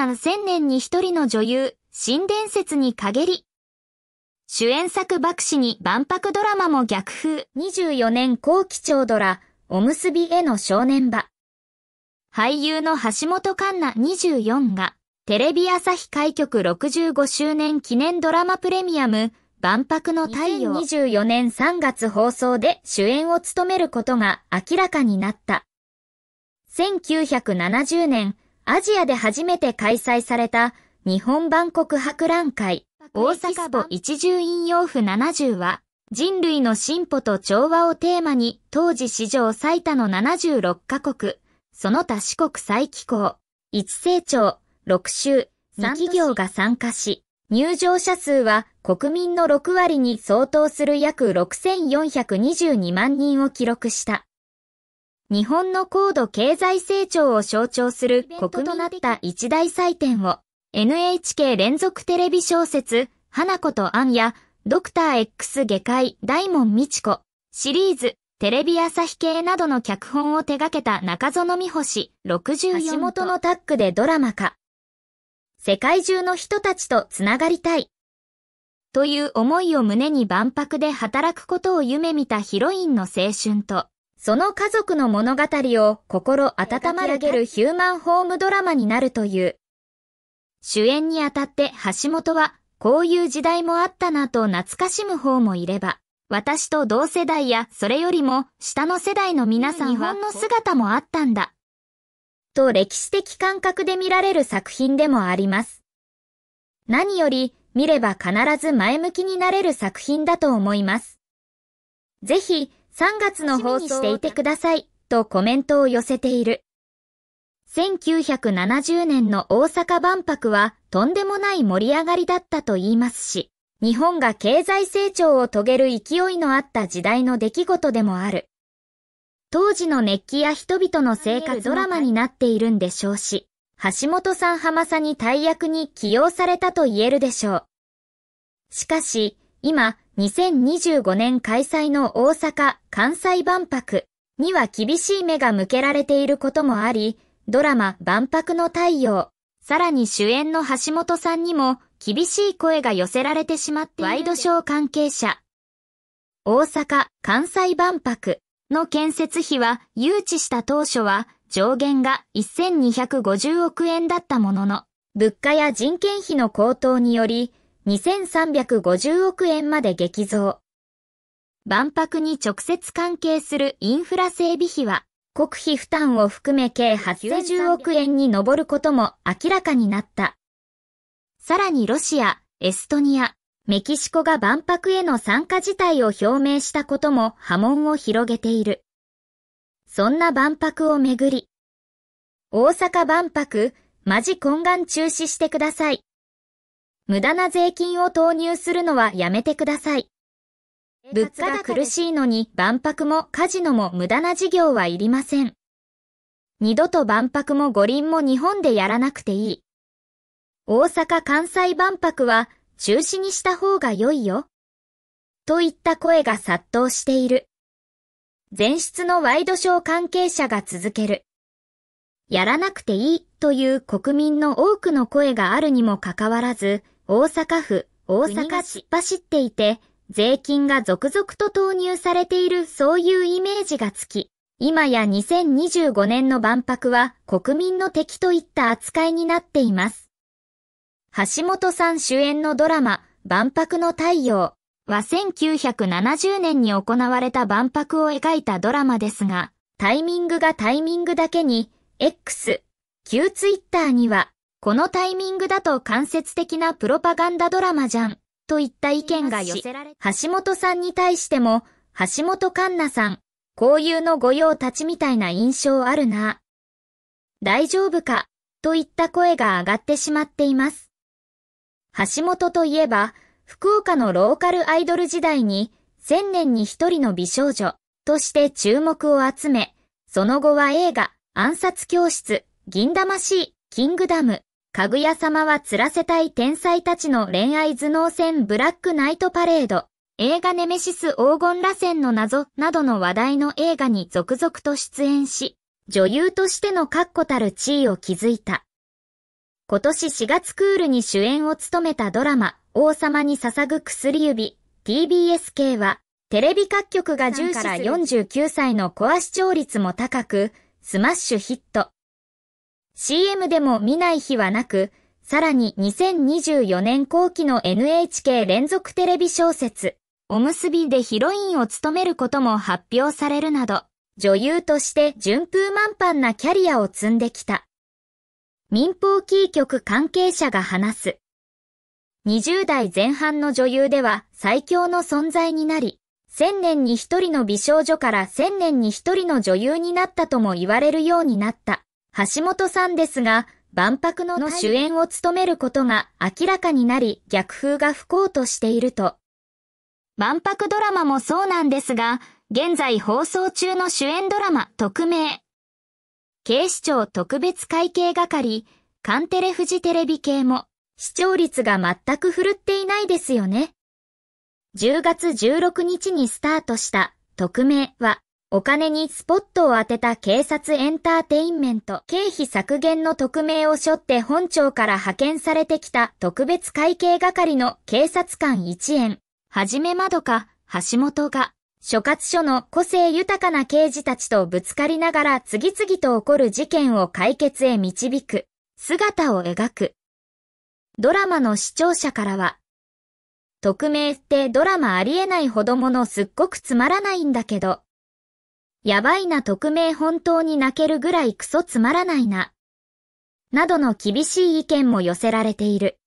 何千年に一人の女優、新伝説に陰り。主演作爆死に万博ドラマも逆風。24年後期長ドラ、おむすびへの少年場。俳優の橋本環奈24が、テレビ朝日開局65周年記念ドラマプレミアム、万博の太陽。24年3月放送で主演を務めることが明らかになった。1970年、アジアで初めて開催された日本万国博覧会大阪府一重引用府70は人類の進歩と調和をテーマに当時史上最多の76カ国、その他四国再機港、一成長、6州、三企業が参加し、入場者数は国民の6割に相当する約6422万人を記録した。日本の高度経済成長を象徴する国となった一大祭典を NHK 連続テレビ小説花子とアンやドクター X 外科医大門美智子シリーズテレビ朝日系などの脚本を手掛けた中園美穂氏64橋本のタッグでドラマ化世界中の人たちとつながりたいという思いを胸に万博で働くことを夢見たヒロインの青春とその家族の物語を心温まらげるヒューマンホームドラマになるという。主演にあたって橋本は、こういう時代もあったなと懐かしむ方もいれば、私と同世代やそれよりも下の世代の皆さん日本の姿もあったんだ。と歴史的感覚で見られる作品でもあります。何より見れば必ず前向きになれる作品だと思います。ぜひ、3月の放送していてくださいとコメントを寄せている。1970年の大阪万博はとんでもない盛り上がりだったと言いますし、日本が経済成長を遂げる勢いのあった時代の出来事でもある。当時の熱気や人々の生活ドラマになっているんでしょうし、橋本さん浜さんに大役に起用されたと言えるでしょう。しかし、今、2025年開催の大阪・関西万博には厳しい目が向けられていることもあり、ドラマ万博の太陽、さらに主演の橋本さんにも厳しい声が寄せられてしまっている。ワイドショー関係者。大阪・関西万博の建設費は誘致した当初は上限が1250億円だったものの、物価や人件費の高騰により、2350億円まで激増。万博に直接関係するインフラ整備費は、国費負担を含め計80億円に上ることも明らかになった。さらにロシア、エストニア、メキシコが万博への参加自体を表明したことも波紋を広げている。そんな万博をめぐり、大阪万博、マジ懇願中止してください。無駄な税金を投入するのはやめてください。物価が苦しいのに万博もカジノも無駄な事業はいりません。二度と万博も五輪も日本でやらなくていい。大阪関西万博は中止にした方が良いよ。といった声が殺到している。前室のワイドショー関係者が続ける。やらなくていいという国民の多くの声があるにもかかわらず、大阪府大阪突っ走っていて、税金が続々と投入されているそういうイメージがつき、今や2025年の万博は国民の敵といった扱いになっています。橋本さん主演のドラマ、万博の太陽は1970年に行われた万博を描いたドラマですが、タイミングがタイミングだけに、X、旧ツイッターには、このタイミングだと間接的なプロパガンダドラマじゃん、といった意見が寄せられ、橋本さんに対しても、橋本環奈さん、交友の御用達みたいな印象あるな。大丈夫か、といった声が上がってしまっています。橋本といえば、福岡のローカルアイドル時代に、千年に一人の美少女として注目を集め、その後は映画、暗殺教室、銀魂、キングダム、かぐや様は釣らせたい天才たちの恋愛頭脳戦ブラックナイトパレード、映画ネメシス黄金螺旋の謎などの話題の映画に続々と出演し、女優としての確固たる地位を築いた。今年4月クールに主演を務めたドラマ、王様に捧ぐ薬指、TBS k は、テレビ各局が10から49歳のコア視聴率も高く、スマッシュヒット、CM でも見ない日はなく、さらに2024年後期の NHK 連続テレビ小説、おむすびでヒロインを務めることも発表されるなど、女優として順風満帆なキャリアを積んできた。民放キー局関係者が話す。20代前半の女優では最強の存在になり、1000年に一人の美少女から1000年に一人の女優になったとも言われるようになった。橋本さんですが、万博のの主演を務めることが明らかになり逆風が吹こうとしていると。万博ドラマもそうなんですが、現在放送中の主演ドラマ特命。警視庁特別会計係、カンテレフジテレビ系も視聴率が全く振るっていないですよね。10月16日にスタートした特命はお金にスポットを当てた警察エンターテインメント、経費削減の匿名を背負って本庁から派遣されてきた特別会計係の警察官1円、はじめまどか、橋本が、所轄署の個性豊かな刑事たちとぶつかりながら次々と起こる事件を解決へ導く、姿を描く。ドラマの視聴者からは、匿名ってドラマありえないほどものすっごくつまらないんだけど、やばいな匿名本当に泣けるぐらいクソつまらないな。などの厳しい意見も寄せられている。